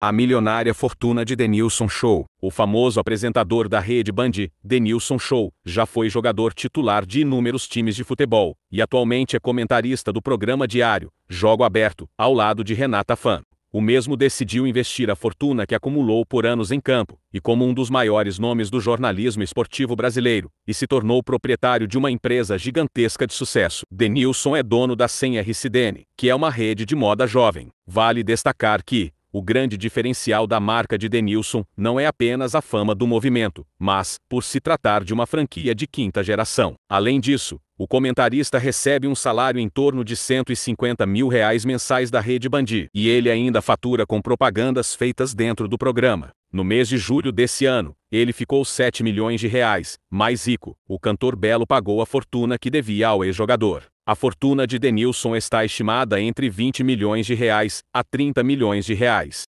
A milionária fortuna de Denilson Show, o famoso apresentador da rede Band, Denilson Show, já foi jogador titular de inúmeros times de futebol e atualmente é comentarista do programa diário Jogo Aberto, ao lado de Renata Fan. O mesmo decidiu investir a fortuna que acumulou por anos em campo e como um dos maiores nomes do jornalismo esportivo brasileiro e se tornou proprietário de uma empresa gigantesca de sucesso. Denilson é dono da 100 RCDN, que é uma rede de moda jovem. Vale destacar que o grande diferencial da marca de Denilson não é apenas a fama do movimento, mas, por se tratar de uma franquia de quinta geração. Além disso, o comentarista recebe um salário em torno de 150 mil reais mensais da Rede Bandi, e ele ainda fatura com propagandas feitas dentro do programa. No mês de julho desse ano, ele ficou 7 milhões de reais, mais rico. O cantor Belo pagou a fortuna que devia ao ex-jogador. A fortuna de Denilson está estimada entre 20 milhões de reais a 30 milhões de reais.